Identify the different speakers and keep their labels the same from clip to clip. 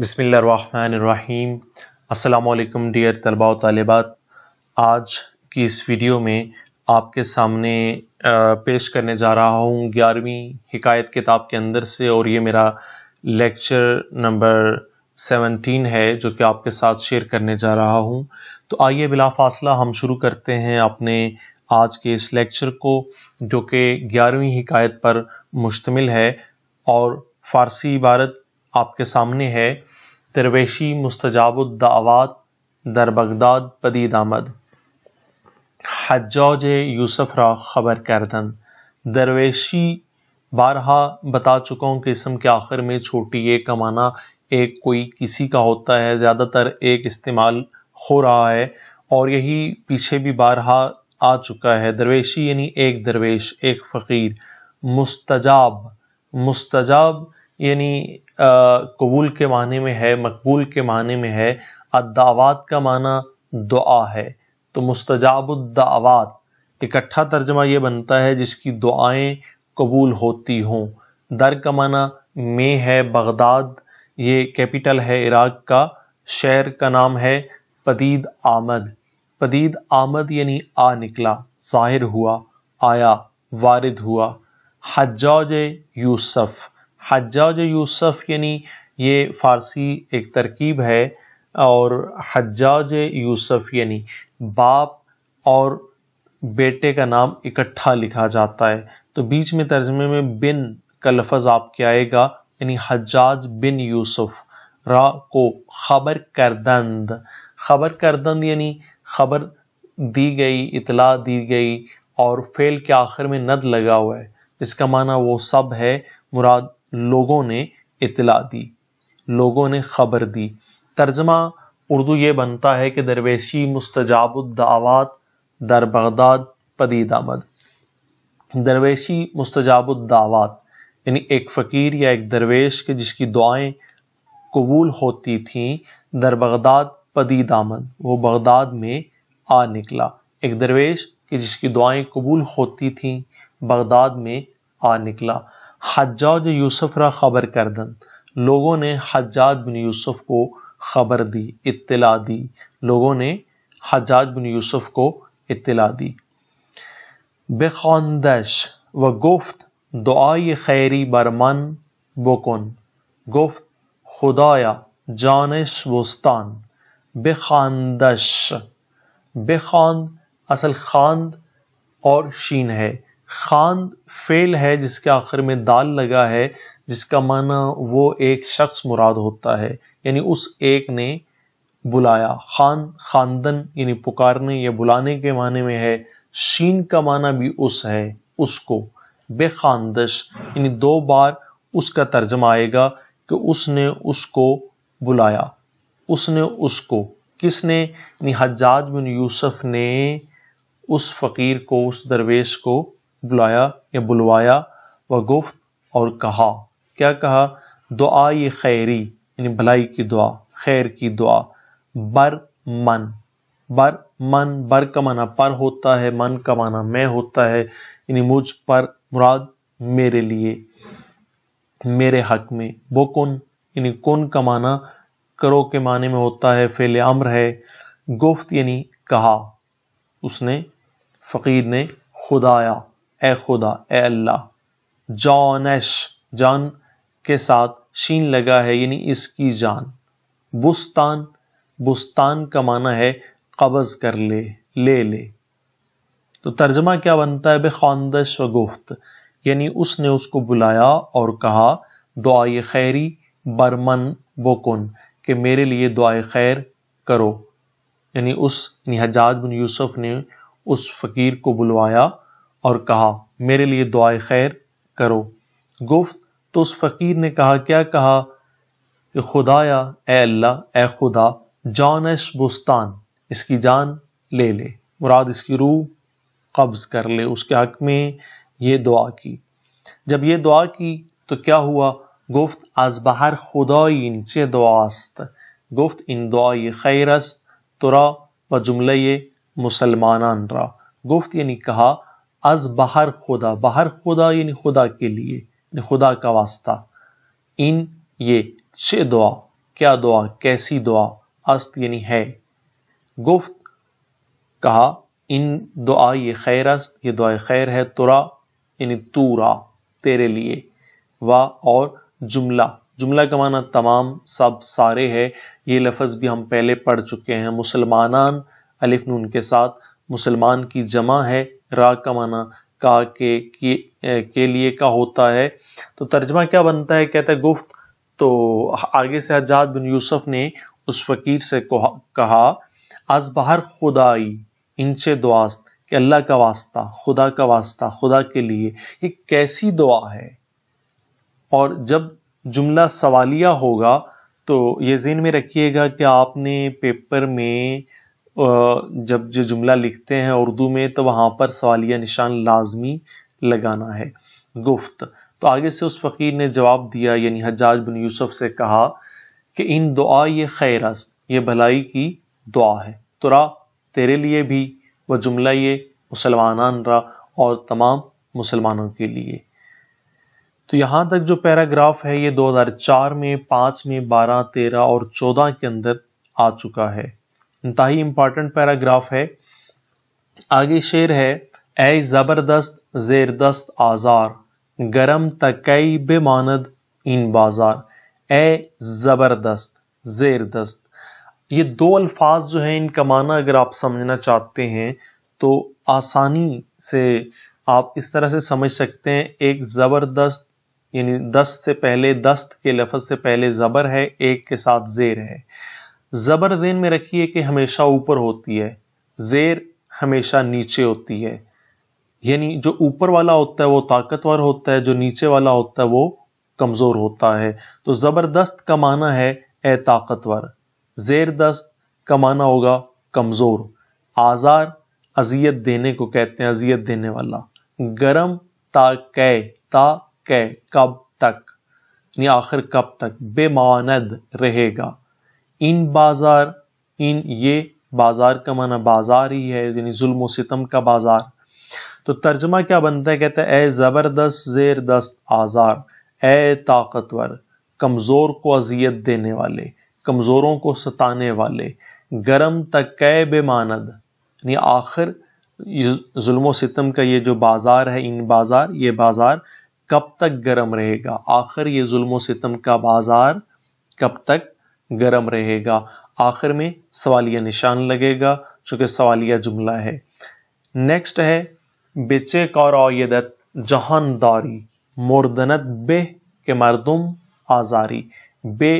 Speaker 1: बसमीम् अल्लाम डियर तलबा तलबात आज की इस वीडियो में आपके सामने पेश करने जा रहा हूँ ग्यारहवीं हिकायत किताब के अंदर से और ये मेरा लेक्चर नंबर सेवनटीन है जो कि आपके साथ शेयर करने जा रहा हूँ तो आइए बिला फासला हम शुरू करते हैं अपने आज के इस लेक्चर को जो कि ग्यारहवीं हिकायत पर मुश्तमिल है और फ़ारसी इबारत आपके सामने है दरवेशी मुस्तजाबुद्दावात दर बगदाद पदीद आमद हजाज यूसफ रा खबर करदन दरवेशी बारहा बता चुका हूँ कि इसम के आखिर में छोटी एक कमाना एक कोई किसी का होता है ज़्यादातर एक इस्तेमाल हो रहा है और यही पीछे भी बारहा आ चुका है दरवेशी यानी एक दरवेश एक फ़कीर मुस्तजाब मुस्तजाब यानी कबूल के माने में है मकबूल के माने में है अदावत का माना दुआ है तो मुस्तजाबुद्दावत इकट्ठा तर्जमा यह बनता है जिसकी दुआएं कबूल होती हों दर का माना में है बगदाद ये कैपिटल है इराक का शहर का नाम है पदीद आमद पदीद आमद यानी आ निकला ज़ाहिर हुआ आया वारिद हुआ हजाज यूसफ़ हज्जाज यूसुफ यानी ये फारसी एक तरकीब है और हज्जाज यूसुफ यानी बाप और बेटे का नाम इकट्ठा लिखा जाता है तो बीच में तर्जमे में बिन का लफज आपके आएगा यानी हज्जाज बिन यूसुफ रा को खबर करदंद खबर करदंद यानी खबर दी गई इतला दी गई और फेल के आखिर में नद लगा हुआ है इसका माना वो सब है मुराद लोगों ने इतला दी लोगों ने खबर दी तर्जमा उर्दू ये बनता है कि दरवेशी मुस्तजाबुद्दावत दर बगदाद पदीद आमद दरवेशी मुस्तजाबुद्दावत यानी एक फ़कीर या एक दरवेश के जिसकी दुआएं कबूल होती थीं दर बगदाद पदीद आमद वो बगदाद में आ निकला एक दरवेश कि जिसकी दुआएं कबूल होती थीं बगदाद में आ निकला हजाज यूसुफ रा खबर कर दन लोगों ने हजाज बिन यूसुफ को खबर दी इत्तला दी लोगों ने हजाज बिन यूसुफ को इत्तला दी बेखानदश व गुफ्त दुआई खैरी बरमन बकुन गुफ्त खुदाया जानश वस्तान बेखानदश बेखान असल खान और शीन है खान फेल है जिसके आखिर में दाल लगा है जिसका माना वो एक शख्स मुराद होता है यानी उस एक ने बुलाया खान खानदन यानी पुकारने या बुलाने के माने में है शीन का माना भी उस है उसको बेखानदश यानी दो बार उसका तर्जमा आएगा कि उसने उसको बुलाया उसने उसको किसने यानी हजाज बिन यूसुफ ने उस फकीर को उस दरवेश को बुलाया या बुलवाया व गुफ्त और कहा क्या कहा दुआ ये खैरी यानी भलाई की दुआ खैर की दुआ बर मन बर मन बर का माना पर होता है मन का माना मैं होता है यानी मुझ पर मुराद मेरे लिए मेरे हक में वो कौन यानी कौन का माना करो के माने में होता है फेल अम्र है गुफ्त यानी कहा उसने फ़कीर ने खुदाया ए खुदा ए अल्लाह जॉनश जान के साथ शीन लगा है यानी इसकी जान बुस्तान बुस्तान का माना है कबज कर ले ले ले तो तर्जमा क्या बनता है खानदश व गुफ्त यानी उसने उसको बुलाया और कहा दुआए खैरी बरमन बोकुन के मेरे लिए दुआए खैर करो यानी उस निहजाज बिन यूसुफ ने उस फकीर को बुलवाया और कहा मेरे लिए दुआ खैर करो गुफ्त तो उस फकीर ने कहा क्या कहा कि खुदाया ए अल्लाह ए खुदा जानश बुस्तान इसकी जान ले ले मुराद इसकी रूह कब्ज कर ले उसके हक में ये दुआ की जब ये दुआ की तो क्या हुआ गुफ्त आज बाहर खुदा इनचे दुआस्त गुफ्त इन दुआ ये खैरस्त तुरा व जुमले ये मुसलमान रा गुफ्त यानी कहा अज बाहर खुदा बाहर खुदा यानी खुदा के लिए यानी खुदा का वास्ता इन ये शे दुआ क्या दुआ कैसी दुआ अस्त यानी है गुफ्त कहा इन दुआ ये खैर अस्त ये दुआ खैर है तुरा यानी तूरा तेरे लिए वा और जुमला जुमला का माना तमाम सब सारे है ये लफज भी हम पहले पढ़ चुके हैं मुसलमानान अलिफ नून के साथ मुसलमान की जमा है रा का माना का के के, के लिए का होता है तो तर्जमा क्या बनता है कहता है गुफ्त तो आगे से हजाद बिन यूसुफ ने उस फकीर से कहा आज बाहर खुदाई इनसे दुआस्त कि अल्लाह का वास्ता खुदा का वास्ता खुदा के लिए ये कैसी दुआ है और जब जुमला सवालिया होगा तो ये जेन में रखिएगा कि आपने पेपर में जब जो जुमला लिखते हैं उर्दू में तो वहाँ पर सवालिया निशान लाजमी लगाना है गुफ्त तो आगे से उस फ़कीर ने जवाब दिया यानी हजाज बिन यूसुफ से कहा कि इन दुआ ये खैरस्त ये भलाई की दुआ है तुरा तेरे लिए भी वह जुमला ये मुसलमान रा और तमाम मुसलमानों के लिए तो यहां तक जो पैराग्राफ है ये 2004 में 5 में 12 13 और 14 के अंदर आ चुका है ही इंपॉर्टेंट पैराग्राफ है आगे शेर है ए जबरदस्त जेरदस्त आजार गरम तकई बेमानद इन बाजार ए जबरदस्त जेरदस्त ये दो अल्फाज जो है इनका माना अगर आप समझना चाहते हैं तो आसानी से आप इस तरह से समझ सकते हैं एक ज़बरदस्त यानी दस्त से पहले दस्त के लफज से पहले ज़बर है एक के साथ ज़ेर है ज़बर जेन में रखिए कि हमेशा ऊपर होती है जेर हमेशा नीचे होती है यानी जो ऊपर वाला होता है वो ताकतवर होता है जो नीचे वाला होता है वो कमज़ोर होता है तो ज़बरदस्त का माना है ए ताकतवर जेरदस्त का माना होगा कमज़ोर आज़ार अजियत देने को कहते हैं अजियत देने वाला गरम ता कै ता कै कब तक यानी आखिर कब तक बेमानद रहेगा इन बाजार इन ये बाजार का माना बाजार ही है यानी जुल्म सितम का बाजार तो तर्जमा क्या बनता है कहता है ए जबरदस्त जेर दस्त आजार ए ताकतवर कमजोर को अजियत देने वाले कमजोरों को सताने वाले गरम तक कै बेमानद यानी आखिर जुल्म सितम का ये जो बाजार है इन बाजार ये बाजार कब तक गर्म रहेगा आखिर ये जुल्म सितम का बाजार कब तक गर्म रहेगा आखिर में सवालिया निशान लगेगा चूंकि सवालिया जुमला है नेक्स्ट है बेचे कौर औदत जहानदारी मोरदनत बेह के मरदुम आजारी बे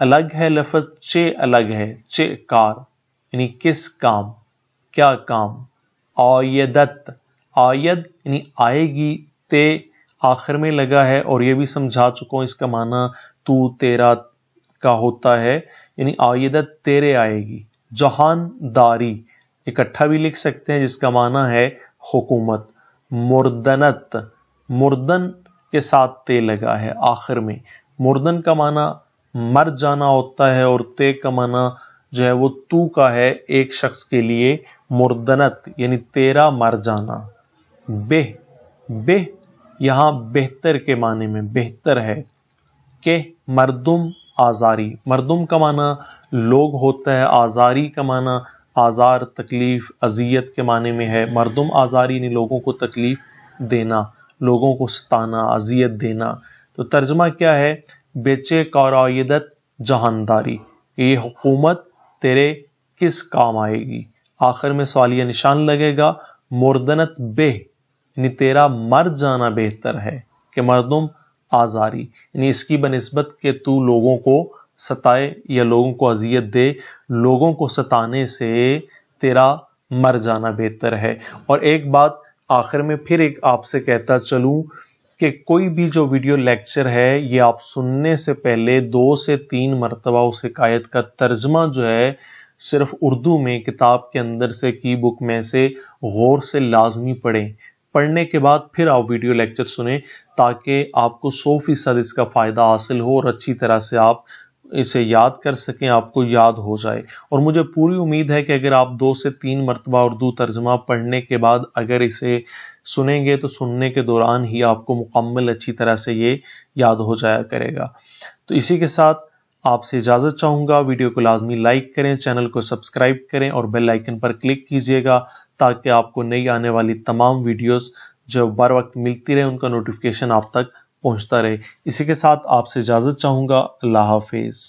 Speaker 1: अलग है लफज चे अलग है चे कार यानी किस काम क्या काम आयदत आयद यानी आएगी ते आखिर में लगा है और यह भी समझा चुका हूं इसका माना तू तेरा का होता है यानी आयदत तेरे आएगी जहानदारी इकट्ठा भी लिख सकते हैं जिसका माना है हुकूमत मुर्दनत मुर्दन के साथ ते लगा है आखिर में मुर्दन का माना मर जाना होता है और ते का माना जो है वो तू का है एक शख्स के लिए मुर्दनत यानी तेरा मर जाना बेह बेह यहां बेहतर के माने में बेहतर है के मरदुम आज़ारी मरदुम का माना लोग होता है आज़ारी का माना आज़ार तकलीफ़ अजियत के माने में है मरदम आज़ारी ने लोगों को तकलीफ़ देना लोगों को सताना अजियत देना तो तर्जमा क्या है बेचे कारदत जहानदारी ये हुकूमत तेरे किस काम आएगी आखिर में सवालिया निशान लगेगा मुर्दनत बेह तेरा मर जाना बेहतर है कि मरदम आज़ारी यानी इसकी बनस्बत के तू लोगों को सताए या लोगों को अजियत दे लोगों को सताने से तेरा मर जाना बेहतर है और एक बात आखिर में फिर एक आपसे कहता चलूं कि कोई भी जो वीडियो लेक्चर है ये आप सुनने से पहले दो से तीन मरतबा उस शिकायत का तर्जमा जो है सिर्फ उर्दू में किताब के अंदर से की बुक में से गौर से लाजमी पढ़ें पढ़ने के बाद फिर आप वीडियो लेक्चर सुने ताकि आपको सौ फीसद इसका फ़ायदा हासिल हो और अच्छी तरह से आप इसे याद कर सकें आपको याद हो जाए और मुझे पूरी उम्मीद है कि अगर आप दो से तीन मरतबा उर्दू तर्जमा पढ़ने के बाद अगर इसे सुनेंगे तो सुनने के दौरान ही आपको मुकम्मल अच्छी तरह से ये याद हो जाया करेगा तो इसी के साथ आपसे इजाज़त चाहूंगा वीडियो को लाजमी लाइक करें चैनल को सब्सक्राइब करें और बेल आइकन पर क्लिक कीजिएगा ताकि आपको नई आने वाली तमाम वीडियोस जो बार वक्त मिलती रहे उनका नोटिफिकेशन आप तक पहुंचता रहे इसी के साथ आपसे इजाज़त चाहूंगा अल्लाह हाफिज़